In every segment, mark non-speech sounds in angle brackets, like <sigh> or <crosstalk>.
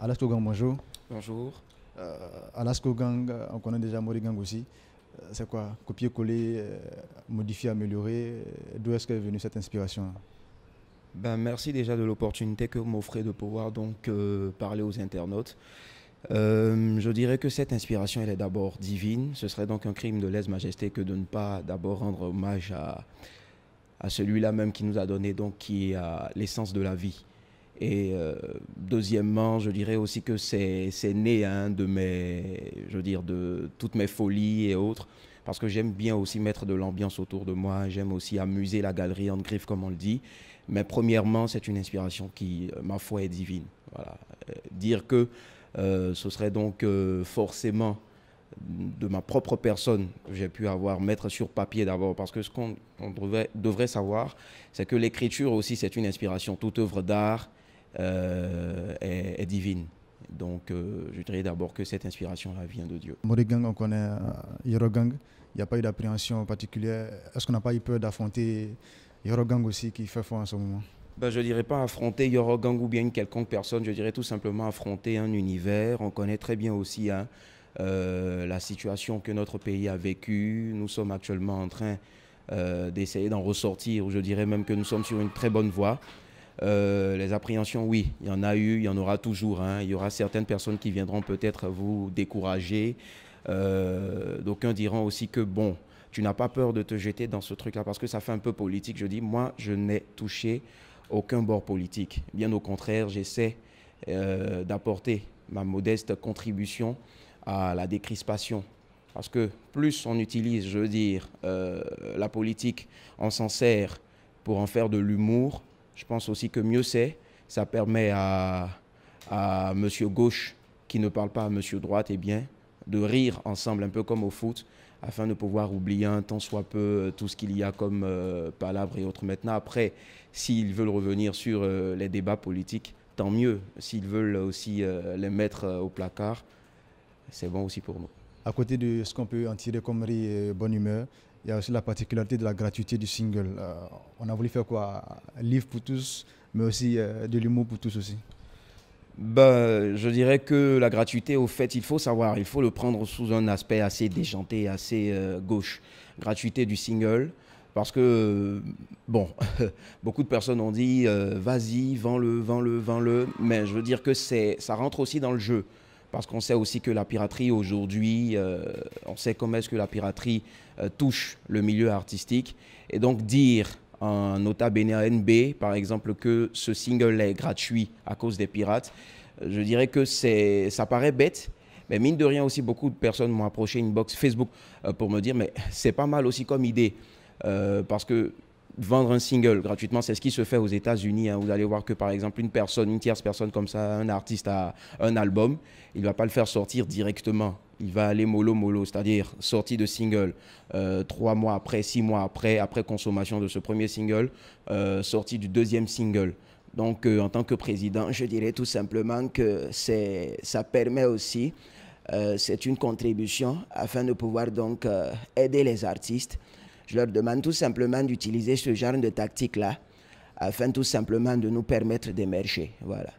Alas Gang bonjour. Bonjour. Euh, Alas Kogang, euh, on connaît déjà Morigang aussi. Euh, c'est quoi Copier-coller, modifier, améliorer D'où est-ce qu'est venue cette inspiration ben, Merci déjà de l'opportunité que vous m'offrez de pouvoir donc parler aux internautes. je dirais que cette inspiration, elle est d'abord divine. Ce serait donc un crime de lèse-majesté que de ne pas d'abord rendre hommage à, à celui-là même qui nous a donné donc qui a l'essence de la vie. Et euh, deuxièmement, je dirais aussi que c'est né de mes, je veux dire, de toutes mes folies et autres, parce que j'aime bien aussi mettre de l'ambiance autour de moi, j'aime aussi amuser la galerie en griffe, comme on le dit. Mais premièrement, c'est une inspiration qui, euh, ma foi, est divine. Voilà. Euh, dire que ce serait donc forcément de ma propre personne j'ai pu avoir mettre sur papier d'abord parce que ce qu'on devrait, savoir c'est que l'écriture aussi c'est une inspiration toute œuvre d'art euh, est, divine. Donc, euh, je dirais d'abord que cette inspiration-là vient de Dieu. Morigang, on connaît Yorogang. Euh, Il n'y a pas eu d'appréhension particulière. Est-ce qu'on n'a pas eu peur d'affronter Yorogang aussi qui fait foi en ce moment ben, je ne dirais pas affronter Yorogang ou bien une quelconque personne, je dirais tout simplement affronter un univers. On connaît très bien aussi hein, la situation que notre pays a vécue. Nous sommes actuellement en train d'essayer d'en ressortir. Je dirais même que nous sommes sur une très bonne voie. Euh, les appréhensions, oui, il y en a eu, il y en aura toujours. Hein. Il y aura certaines personnes qui viendront peut-être vous décourager. Euh, d'aucuns diront aussi que, bon, tu n'as pas peur de te jeter dans ce truc-là parce que ça fait un peu politique. Je dis, moi, je n'ai touché aucun bord politique. Bien au contraire, j'essaie euh, d'apporter ma modeste contribution à la décrispation. Parce que plus on utilise, je veux dire, la politique, on s'en sert pour en faire de l'humour, je pense aussi que mieux c'est, ça permet à, M. monsieur gauche qui ne parle pas à monsieur droite, eh bien, de rire ensemble, un peu comme au foot, afin de pouvoir oublier un temps soit peu euh, tout ce qu'il y a comme euh, palabres et autres. Maintenant, après, s'ils veulent revenir sur euh, les débats politiques, tant mieux. S'ils veulent aussi les mettre au placard, c'est bon aussi pour nous. À côté de ce qu'on peut en tirer comme rire et bonne humeur, il y a aussi la particularité de la gratuité du single. Euh, on a voulu faire quoi Un livre pour tous, mais aussi euh, de l'humour pour tous aussi ben, Je dirais que la gratuité, au fait, il faut savoir, il faut le prendre sous un aspect assez déjanté, assez euh, gauche. Gratuité du single, parce que, bon, <laughs> beaucoup de personnes ont dit, vas-y, vends-le, vends-le, vends-le, mais je veux dire que ça rentre aussi dans le jeu parce qu'on sait aussi que la piraterie aujourd'hui, euh, on sait comment est-ce que la piraterie euh, touche le milieu artistique. Et donc dire un nota bene NB, par exemple, que ce single est gratuit à cause des pirates, euh, je dirais que ça paraît bête, mais mine de rien aussi, beaucoup de personnes m'ont approché une box Facebook pour me dire, mais c'est pas mal aussi comme idée, parce que vendre un single gratuitement. C'est ce qui se fait aux États-Unis. Hein. Vous allez voir que par exemple une personne, une tierce personne comme ça, un artiste a un album, il ne va pas le faire sortir directement. Il va aller mollo mollo, c'est-à-dire sortie de single euh, trois mois après, six mois après, après consommation de ce premier single, euh, sortie du deuxième single. Donc euh, en tant que président, je dirais tout simplement que ça permet aussi, euh, c'est une contribution afin de pouvoir donc aider les artistes je leur demande tout simplement d'utiliser ce genre de tactique-là afin tout simplement de nous permettre d'émerger. Voilà.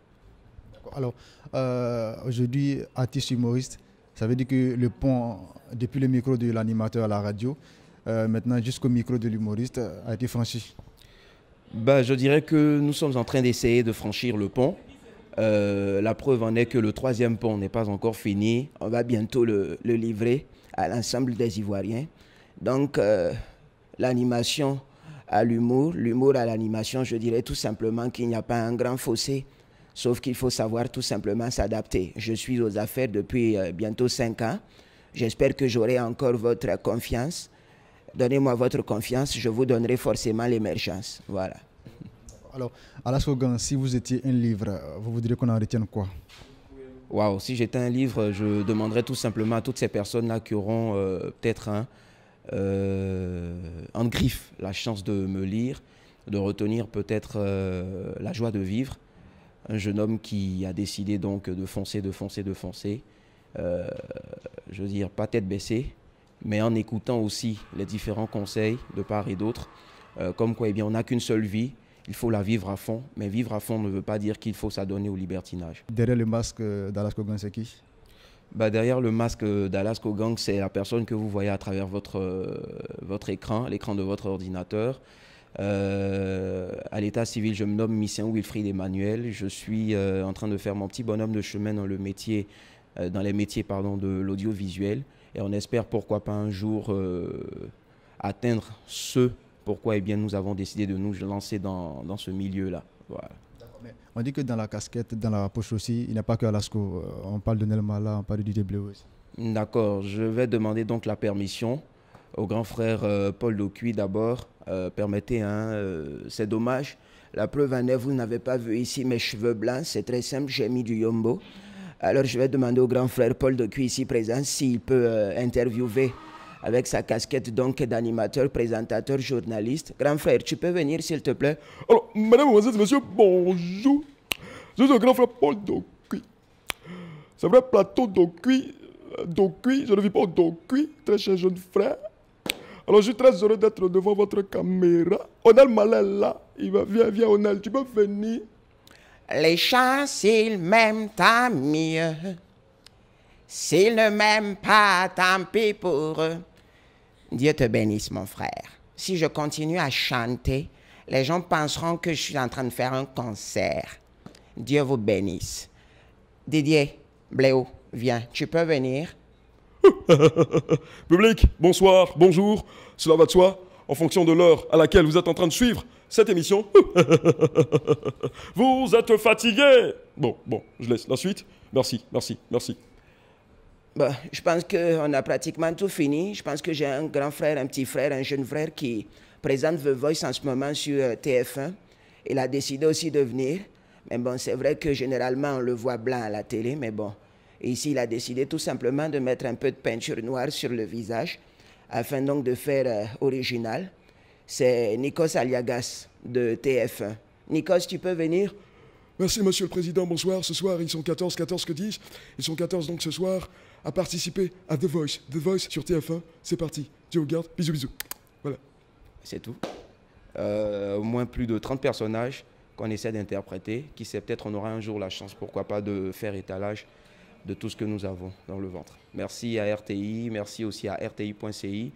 Alors, euh, aujourd'hui, artiste humoriste, ça veut dire que le pont, depuis le micro de l'animateur à la radio, euh, maintenant jusqu'au micro de l'humoriste, euh, a été franchi bah, Je dirais que nous sommes en train d'essayer de franchir le pont. la preuve en est que le troisième pont n'est pas encore fini. On va bientôt le livrer à l'ensemble des Ivoiriens. Donc, l'animation à l'humour, l'humour à l'animation, je dirais tout simplement qu'il n'y a pas un grand fossé, sauf qu'il faut savoir tout simplement s'adapter. Je suis aux affaires depuis euh, bientôt cinq ans. J'espère que j'aurai encore votre confiance. Donnez-moi votre confiance, je vous donnerai forcément l'émergence. Voilà. Alors, à la si vous étiez un livre, euh, vous voudriez qu'on en retienne quoi Waouh, si j'étais un livre, je demanderais tout simplement à toutes ces personnes-là qui auront euh, peut-être un, euh, en griffe la chance de me lire, de retenir peut-être euh, la joie de vivre. Un jeune homme qui a décidé donc de foncer, de foncer, de foncer. Euh, je veux dire, pas tête baissée, mais en écoutant aussi les différents conseils de part et d'autre, comme quoi eh bien, on n'a qu'une seule vie, il faut la vivre à fond, mais vivre à fond ne veut pas dire qu'il faut s'adonner au libertinage. Derrière le masque euh, bah, derrière le masque d'Alaska Gang, c'est la personne que vous voyez à travers votre, euh, écran, l'écran de votre ordinateur. Euh, à l'état civil, je me nomme mission Wilfried Emmanuel. Je suis euh, en train de faire mon petit bonhomme de chemin dans, le métier, dans les métiers pardon, de l'audiovisuel. Et on espère, pourquoi pas un jour, atteindre ce pourquoi eh bien, nous avons décidé de nous lancer dans, dans ce milieu-là. Voilà. On dit que dans la casquette, dans la poche aussi, il n'y a pas que lasco euh, On parle de Nelmala, on parle du aussi. D'accord, je vais demander donc la permission au grand frère euh, Paul Docuy d'abord. Euh, permettez, hein, c'est dommage. La preuve en est, vous n'avez pas vu ici mes cheveux blancs, c'est très simple, j'ai mis du yombo. Alors je vais demander au grand frère Paul Docuy ici présent s'il peut interviewer avec sa casquette donc d'animateur, présentateur, journaliste. Grand frère, tu peux venir s'il te plaît Alors, madame, monsieur, bonjour. Je suis le grand frère Paul Dokui. C'est vrai, plateau Dokui. Euh, Dokui, je ne vis pas Dokui, très cher jeune frère. Alors, je suis très heureux d'être devant votre caméra. Onel Malel, là, il va, viens, viens, Onel, tu peux venir. Les chants, s'ils m'aiment, tant mieux. S'ils ne m'aiment pas, tant pis pour eux. Dieu te bénisse, mon frère. Si je continue à chanter, les gens penseront que je suis en train de faire un concert. Dieu vous bénisse. Didier, Bléo, viens, tu peux venir. <laughs> Public, bonsoir, bonjour, cela va de soi. En fonction de l'heure à laquelle vous êtes en train de suivre cette émission, <laughs> vous êtes fatigué. Bon, bon, je laisse la suite. Merci, merci, merci. Bah, je pense qu'on a pratiquement tout fini. Je pense que j'ai un grand frère, un petit frère, un jeune frère qui présente The Voice en ce moment sur euh, TF1. Il a décidé aussi de venir. Mais bon, c'est vrai que généralement, on le voit blanc à la télé, mais bon. Et ici, il a décidé tout simplement de mettre un peu de peinture noire sur le visage afin donc de faire euh, original. C'est Nikos Aliagas de TF1. Nikos, tu peux venir Merci, Monsieur le Président. Bonsoir. Ce soir, ils sont 14, 14 que 10. Ils sont 14 donc ce soir à participer à The Voice. The Voice sur TF1, c'est parti. Dieu garde bisous, bisous. Voilà. C'est tout. Euh, au moins plus de 30 personnages qu'on essaie d'interpréter, qui sait peut-être on aura un jour la chance, pourquoi pas, de faire étalage de tout ce que nous avons dans le ventre. Merci à RTI, merci aussi à RTI.ci,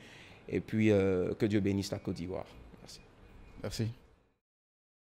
et puis euh, que Dieu bénisse la Côte d'Ivoire. Merci. Merci.